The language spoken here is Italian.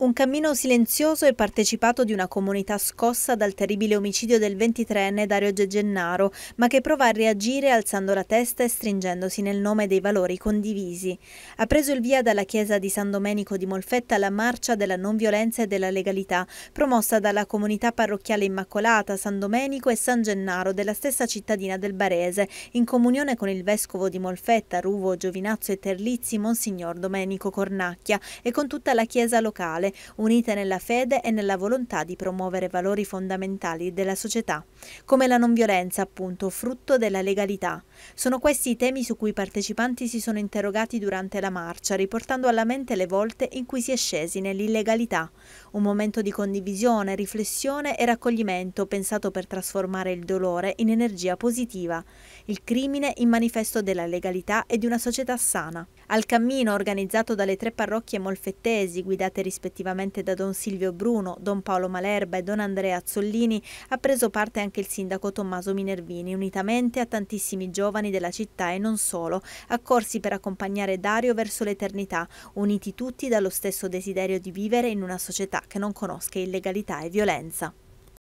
Un cammino silenzioso e partecipato di una comunità scossa dal terribile omicidio del 23enne Dario Gennaro, ma che prova a reagire alzando la testa e stringendosi nel nome dei valori condivisi. Ha preso il via dalla chiesa di San Domenico di Molfetta la marcia della non violenza e della legalità, promossa dalla comunità parrocchiale Immacolata, San Domenico e San Gennaro della stessa cittadina del Barese, in comunione con il vescovo di Molfetta, Ruvo, Giovinazzo e Terlizzi, Monsignor Domenico Cornacchia, e con tutta la chiesa locale madre, unite nella fede e nella volontà di promuovere valori fondamentali della società, come la non violenza, appunto, frutto della legalità. Sono questi i temi su cui i partecipanti si sono interrogati durante la marcia, riportando alla mente le volte in cui si è scesi nell'illegalità. Un momento di condivisione, riflessione e raccoglimento pensato per trasformare il dolore in energia positiva. Il crimine in manifesto della legalità e di una società sana. Al cammino organizzato dalle tre parrocchie molfettesi, guidate rispettivamente rispettivamente da don Silvio Bruno, don Paolo Malerba e don Andrea Azzolini, ha preso parte anche il sindaco Tommaso Minervini, unitamente a tantissimi giovani della città e non solo, accorsi per accompagnare Dario verso l'eternità, uniti tutti dallo stesso desiderio di vivere in una società che non conosca illegalità e violenza.